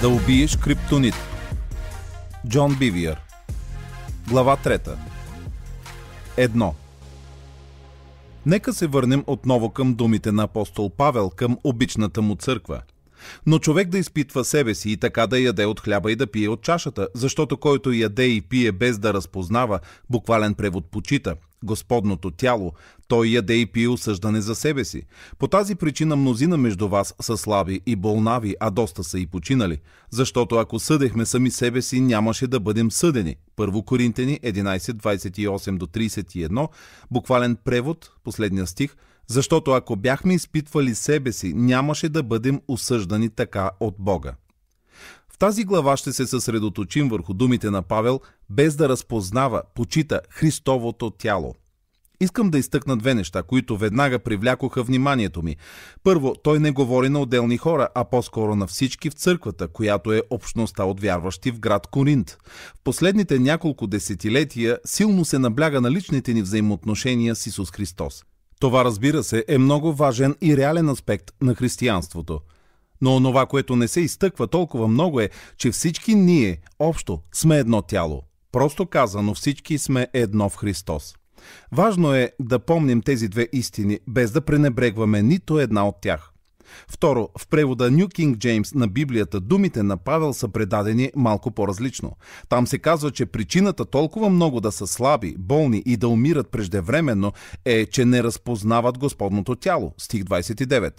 Да убиеш криптонит. Джон Бивиер. Глава 3. Едно. Нека се върнем отново към думите на апостол Павел към обичната му църква. Но човек да изпитва себе си и така да яде от хляба и да пие от чашата, защото който яде и пие без да разпознава, буквален превод почита – Господното тяло, той яде и пие осъждане за себе си. По тази причина мнозина между вас са слаби и болнави, а доста са и починали. Защото ако съдехме сами себе си, нямаше да бъдем съдени. Първо Коринтени 11.28-31, буквален превод, последния стих – защото ако бяхме изпитвали себе си, нямаше да бъдем осъждани така от Бога тази глава ще се съсредоточим върху думите на Павел, без да разпознава, почита Христовото тяло. Искам да изтъкна две неща, които веднага привлякоха вниманието ми. Първо, той не говори на отделни хора, а по-скоро на всички в църквата, която е общността от вярващи в град Коринт. В последните няколко десетилетия силно се набляга на личните ни взаимоотношения с Исус Христос. Това, разбира се, е много важен и реален аспект на християнството – но онова, което не се изтъква толкова много е, че всички ние, общо, сме едно тяло. Просто казано, всички сме едно в Христос. Важно е да помним тези две истини, без да пренебрегваме нито една от тях. Второ, в превода New King James на Библията думите на Павел са предадени малко по-различно. Там се казва, че причината толкова много да са слаби, болни и да умират преждевременно е, че не разпознават Господното тяло. Стих 29.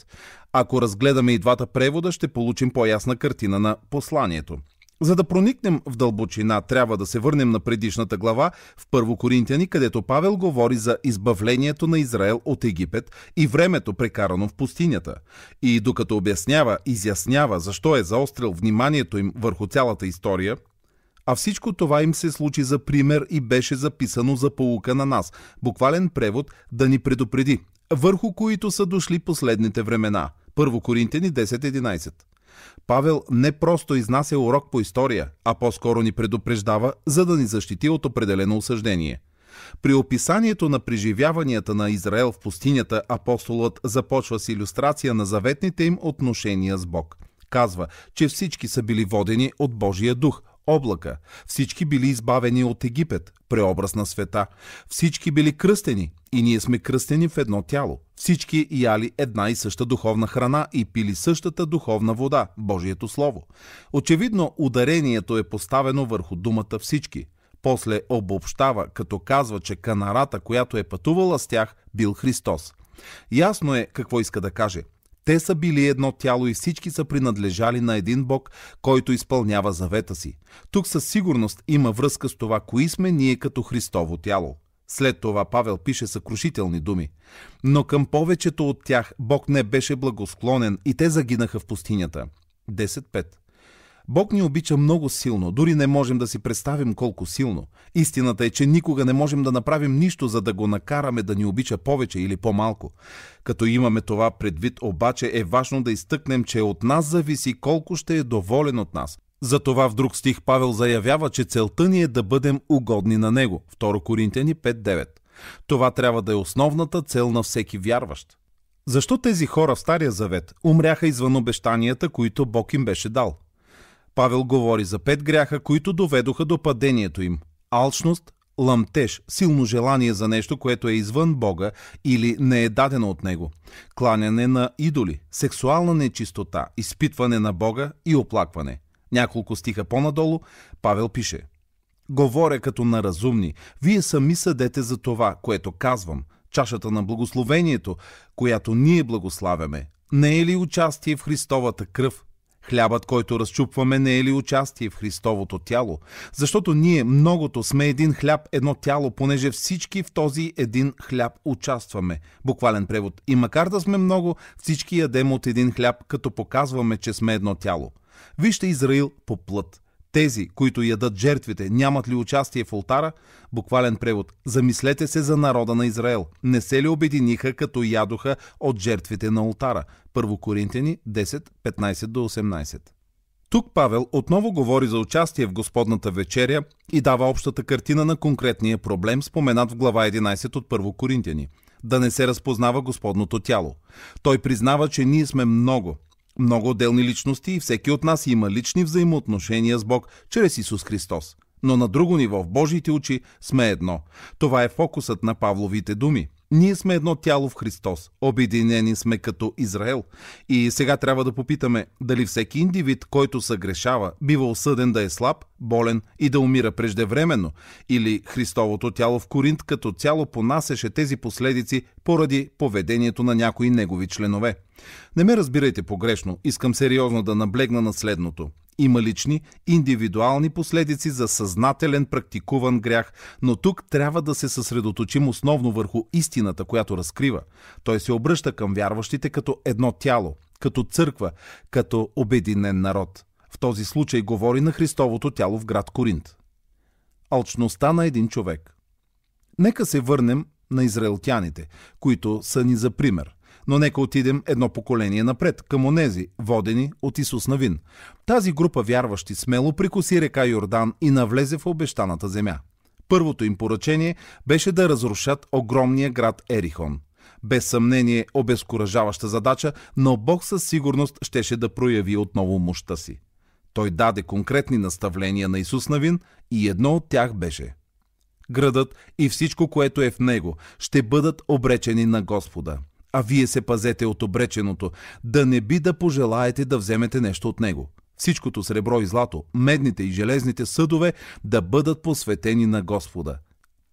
Ако разгледаме и двата превода, ще получим по-ясна картина на посланието. За да проникнем в дълбочина, трябва да се върнем на предишната глава в Първо Коринтияни, където Павел говори за избавлението на Израел от Египет и времето прекарано в пустинята. И докато обяснява, изяснява защо е заострил вниманието им върху цялата история, а всичко това им се случи за пример и беше записано за полука на нас. Буквален превод да ни предупреди, върху които са дошли последните времена. Първо Коринтияни 10.11 Павел не просто изнася урок по история, а по-скоро ни предупреждава, за да ни защити от определено осъждение. При описанието на преживяванията на Израел в пустинята, апостолът започва с иллюстрация на заветните им отношения с Бог. Казва, че всички са били водени от Божия дух, облака. Всички били избавени от Египет, преобраз на света. Всички били кръстени и ние сме кръстени в едно тяло. Всички яли една и съща духовна храна и пили същата духовна вода, Божието Слово. Очевидно, ударението е поставено върху думата всички. После обобщава, като казва, че канарата, която е пътувала с тях, бил Христос. Ясно е какво иска да каже – те са били едно тяло и всички са принадлежали на един Бог, който изпълнява завета си. Тук със сигурност има връзка с това, кои сме ние като Христово тяло. След това Павел пише съкрушителни думи. Но към повечето от тях Бог не беше благосклонен и те загинаха в пустинята. Бог ни обича много силно, дори не можем да си представим колко силно. Истината е, че никога не можем да направим нищо, за да го накараме да ни обича повече или по-малко. Като имаме това предвид, обаче е важно да изтъкнем, че от нас зависи колко ще е доволен от нас. Затова в друг стих Павел заявява, че целта ни е да бъдем угодни на него. 2 Коринтияни 5.9 Това трябва да е основната цел на всеки вярващ. Защо тези хора в Стария Завет умряха извън обещанията, които Бог им беше дал? Павел говори за пет гряха, които доведоха до падението им. Алчност, лъмтеж, силно желание за нещо, което е извън Бога или не е дадено от Него, кланяне на идоли, сексуална нечистота, изпитване на Бога и оплакване. Няколко стиха по-надолу Павел пише Говоря като на разумни, вие сами съдете за това, което казвам, чашата на благословението, която ние благославяме. Не е ли участие в Христовата кръв? Хлябът, който разчупваме, не е ли участие в Христовото тяло? Защото ние многото сме един хляб, едно тяло, понеже всички в този един хляб участваме. Буквален превод. И макар да сме много, всички ядем от един хляб, като показваме, че сме едно тяло. Вижте Израил по плът. Тези, които ядат жертвите, нямат ли участие в ултара? Буквален превод. Замислете се за народа на Израел. Не се ли обединиха, като ядоха от жертвите на ултара? Първо Коринтияни 10, 15 до 18. Тук Павел отново говори за участие в Господната вечеря и дава общата картина на конкретния проблем, споменат в глава 11 от 1 Коринтияни. Да не се разпознава Господното тяло. Той признава, че ние сме много – много отделни личности и всеки от нас има лични взаимоотношения с Бог чрез Исус Христос. Но на друго ниво в Божиите очи сме едно. Това е фокусът на Павловите думи – ние сме едно тяло в Христос. Обединени сме като Израел. И сега трябва да попитаме дали всеки индивид, който съгрешава, бива осъден да е слаб, болен и да умира преждевременно. Или Христовото тяло в Коринт като цяло понасяше тези последици поради поведението на някои негови членове. Не ме разбирайте погрешно, искам сериозно да наблегна на следното. Има лични, индивидуални последици за съзнателен практикуван грях, но тук трябва да се съсредоточим основно върху истината, която разкрива. Той се обръща към вярващите като едно тяло, като църква, като обединен народ. В този случай говори на Христовото тяло в град Коринт. Алчността на един човек. Нека се върнем на израелтяните, които са ни за пример – но нека отидем едно поколение напред, към онези, водени от Исус Навин. Тази група вярващи смело прикоси река Йордан и навлезе в обещаната земя. Първото им поръчение беше да разрушат огромния град Ерихон. Без съмнение, обезкуражаваща задача, но Бог със сигурност щеше да прояви отново мощта си. Той даде конкретни наставления на Исус Навин и едно от тях беше Градът и всичко, което е в него, ще бъдат обречени на Господа – а вие се пазете от обреченото, да не би да пожелаете да вземете нещо от него. Всичкото сребро и злато, медните и железните съдове да бъдат посветени на Господа.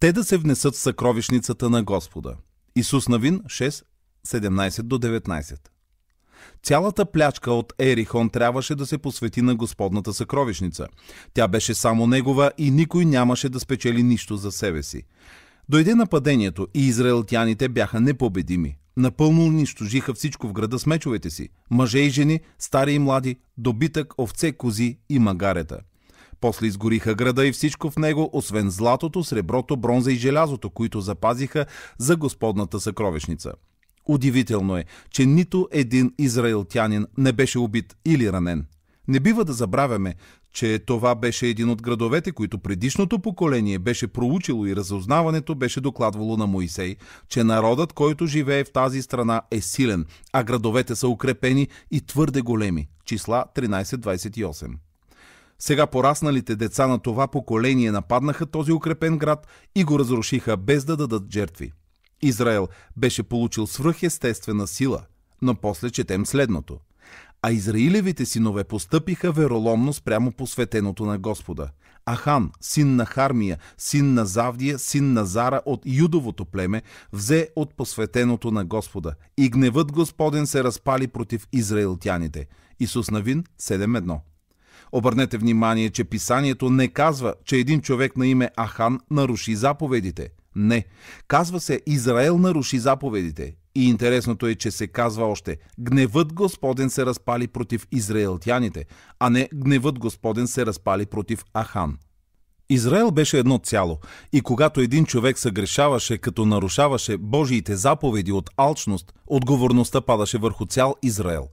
Те да се внесат в съкровищницата на Господа. Исус Навин 6, 17 до 19. Цялата плячка от Ерихон трябваше да се посвети на Господната съкровищница. Тя беше само негова и никой нямаше да спечели нищо за себе си. Дойде нападението и израелтяните бяха непобедими. Напълно унищожиха всичко в града с мечовете си. Мъже и жени, стари и млади, добитък, овце, кози и магарета. После изгориха града и всичко в него, освен златото, среброто, бронза и желязото, които запазиха за Господната съкровищница. Удивително е, че нито един израелтянин не беше убит или ранен. Не бива да забравяме, че това беше един от градовете, които предишното поколение беше проучило и разузнаването беше докладвало на Моисей, че народът, който живее в тази страна е силен, а градовете са укрепени и твърде големи. Числа 1328. Сега порасналите деца на това поколение нападнаха този укрепен град и го разрушиха без да дадат жертви. Израел беше получил свръхестествена сила, но после четем следното – а Израилевите синове постъпиха вероломно спрямо посветеното на Господа. Ахан, син на Хармия, син на Завдия, син на Зара от юдовото племе, взе от посветеното на Господа. И гневът Господен се разпали против израилтяните. Исус Навин 7.1 Обърнете внимание, че писанието не казва, че един човек на име Ахан наруши заповедите. Не. Казва се, Израел наруши заповедите. И интересното е, че се казва още «Гневът Господен се разпали против израелтяните», а не «Гневът Господен се разпали против Ахан». Израел беше едно цяло и когато един човек съгрешаваше, като нарушаваше Божиите заповеди от алчност, отговорността падаше върху цял Израел.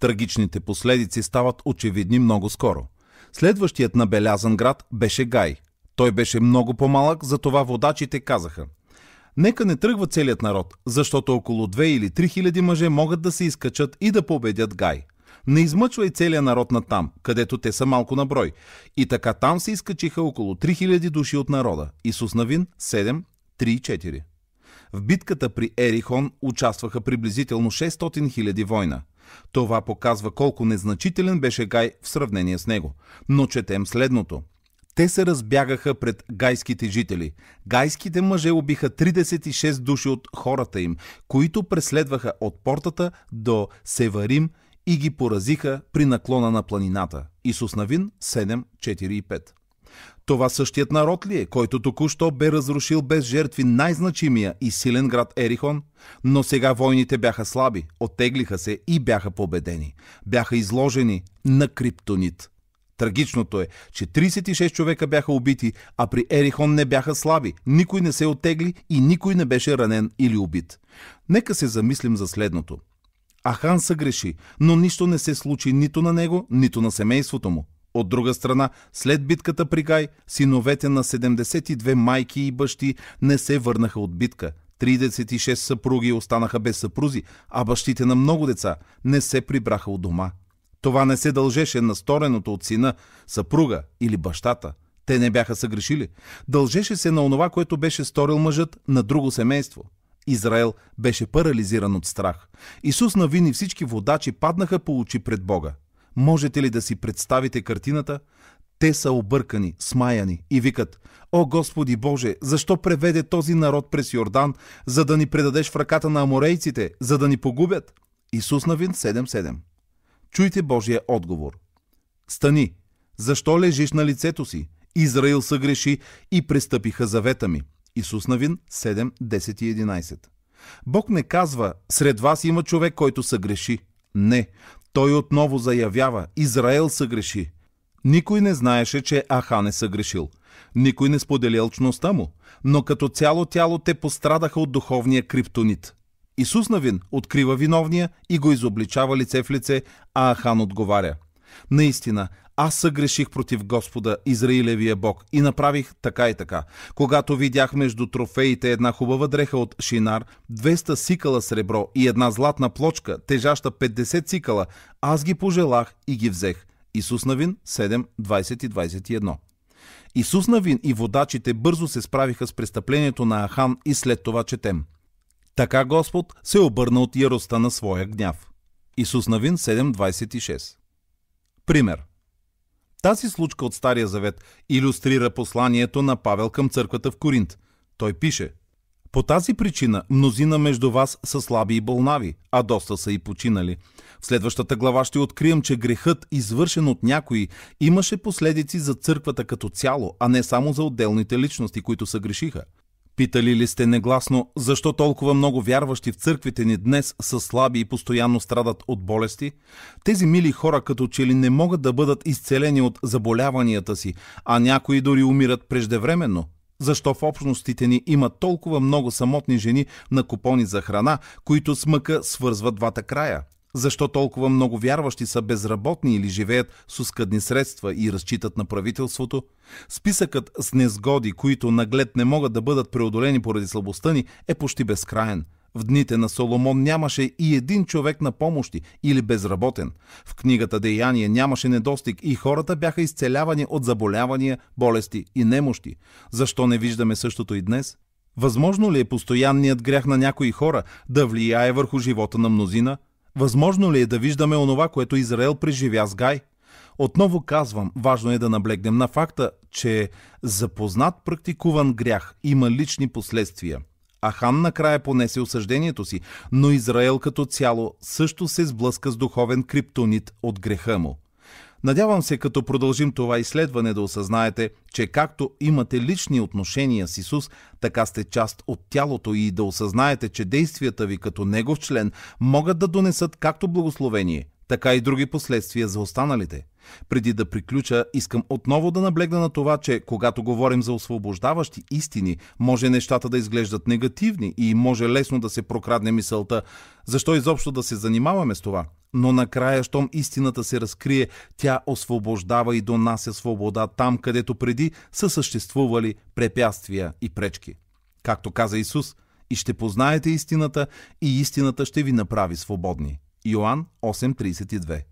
Трагичните последици стават очевидни много скоро. Следващият набелязан град беше Гай. Той беше много по-малък, затова водачите казаха – Нека не тръгва целият народ, защото около 2 или 3 хиляди мъже могат да се изкачат и да победят Гай. Не измъчвай целия народ на там, където те са малко на брой. И така там се изкачиха около 3000 души от народа. Исус Навин 7, 3 4. В битката при Ерихон участваха приблизително 600 000 война. Това показва колко незначителен беше Гай в сравнение с него. Но четем следното. Те се разбягаха пред гайските жители. Гайските мъже убиха 36 души от хората им, които преследваха от портата до Севарим и ги поразиха при наклона на планината. Исус Навин 7, 4 5. Това същият народ ли е, който току-що бе разрушил без жертви най-значимия и силен град Ерихон? Но сега войните бяха слаби, оттеглиха се и бяха победени. Бяха изложени на криптонит – Трагичното е, че 36 човека бяха убити, а при Ерихон не бяха слаби, никой не се отегли и никой не беше ранен или убит. Нека се замислим за следното. Ахан съгреши, но нищо не се случи нито на него, нито на семейството му. От друга страна, след битката при Гай, синовете на 72 майки и бащи не се върнаха от битка. 36 съпруги останаха без съпрузи, а бащите на много деца не се прибраха от дома. Това не се дължеше на стореното от сина, съпруга или бащата. Те не бяха съгрешили. Дължеше се на онова, което беше сторил мъжът на друго семейство. Израел беше парализиран от страх. Исус навини всички водачи паднаха по очи пред Бога. Можете ли да си представите картината? Те са объркани, смаяни и викат «О Господи Боже, защо преведе този народ през Йордан, за да ни предадеш в ръката на аморейците, за да ни погубят?» Исус навин 7.7 Чуйте Божия отговор. Стани! Защо лежиш на лицето си? Израил съгреши и престъпиха завета ми. Исус Навин 7, 10 и 11. Бог не казва, сред вас има човек, който съгреши. Не, той отново заявява, Израел съгреши. Никой не знаеше, че Ахан е съгрешил. Никой не сподели алчността му, но като цяло тяло те пострадаха от духовния криптонит. Исус Навин открива виновния и го изобличава лице в лице, а Ахан отговаря. Наистина, аз съгреших против Господа, Израилевия Бог, и направих така и така. Когато видях между трофеите една хубава дреха от Шинар, 200 сикала сребро и една златна плочка, тежаща 50 сикала, аз ги пожелах и ги взех. Исус Навин 7, 20 и 21. Исус Навин и водачите бързо се справиха с престъплението на Ахан и след това четем – така Господ се обърна от яростта на своя гняв. Исус Навин 7.26 Пример Тази случка от Стария Завет иллюстрира посланието на Павел към църквата в Коринт. Той пише По тази причина мнозина между вас са слаби и болнави, а доста са и починали. В следващата глава ще открием, че грехът, извършен от някои, имаше последици за църквата като цяло, а не само за отделните личности, които са грешиха. Питали ли сте негласно, защо толкова много вярващи в църквите ни днес са слаби и постоянно страдат от болести? Тези мили хора като че ли не могат да бъдат изцелени от заболяванията си, а някои дори умират преждевременно? Защо в общностите ни има толкова много самотни жени на купони за храна, които с мъка свързват двата края? Защо толкова много вярващи са безработни или живеят с оскъдни средства и разчитат на правителството? Списъкът с незгоди, които наглед не могат да бъдат преодолени поради слабостта ни, е почти безкраен. В дните на Соломон нямаше и един човек на помощи или безработен. В книгата Деяние нямаше недостиг и хората бяха изцелявани от заболявания, болести и немощи. Защо не виждаме същото и днес? Възможно ли е постоянният грях на някои хора да влияе върху живота на мнозина – Възможно ли е да виждаме онова, което Израел преживя с Гай? Отново казвам, важно е да наблегнем на факта, че запознат практикуван грях има лични последствия. Ахан накрая понесе осъждението си, но Израел като цяло също се сблъска с духовен криптонит от греха му. Надявам се, като продължим това изследване, да осъзнаете, че както имате лични отношения с Исус, така сте част от тялото и да осъзнаете, че действията ви като Негов член могат да донесат както благословение, така и други последствия за останалите. Преди да приключа, искам отново да наблегна на това, че когато говорим за освобождаващи истини, може нещата да изглеждат негативни и може лесно да се прокрадне мисълта, защо изобщо да се занимаваме с това но накрая, щом истината се разкрие, тя освобождава и донася свобода там, където преди са съществували препятствия и пречки. Както каза Исус, и ще познаете истината, и истината ще ви направи свободни. Йоан 8.32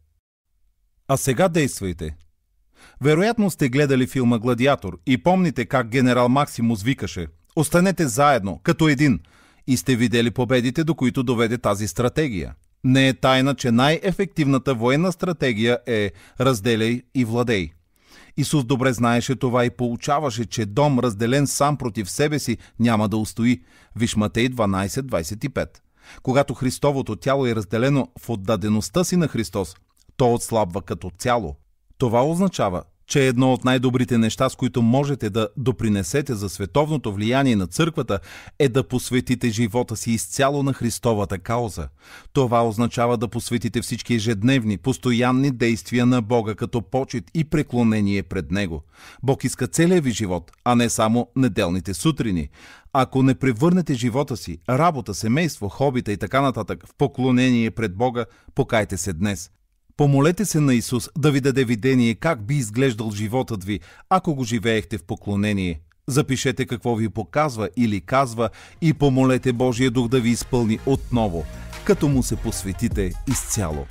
А сега действайте! Вероятно сте гледали филма «Гладиатор» и помните как генерал Максимус викаше «Останете заедно, като един!» и сте видели победите, до които доведе тази стратегия – не е тайна, че най-ефективната военна стратегия е разделяй и владей. Исус добре знаеше това и получаваше, че дом, разделен сам против себе си, няма да устои. Виж Матей 12.25. Когато Христовото тяло е разделено в отдадеността си на Христос, то отслабва като цяло. Това означава, че е едно от най-добрите неща, с които можете да допринесете за световното влияние на църквата, е да посветите живота си изцяло на Христовата кауза. Това означава да посветите всички ежедневни, постоянни действия на Бога като почет и преклонение пред Него. Бог иска целия ви живот, а не само неделните сутрини. Ако не превърнете живота си, работа, семейство, хобита и така нататък в поклонение пред Бога, покайте се днес. Помолете се на Исус да ви даде видение как би изглеждал животът ви, ако го живеехте в поклонение. Запишете какво ви показва или казва и помолете Божия Дух да ви изпълни отново, като му се посветите изцяло.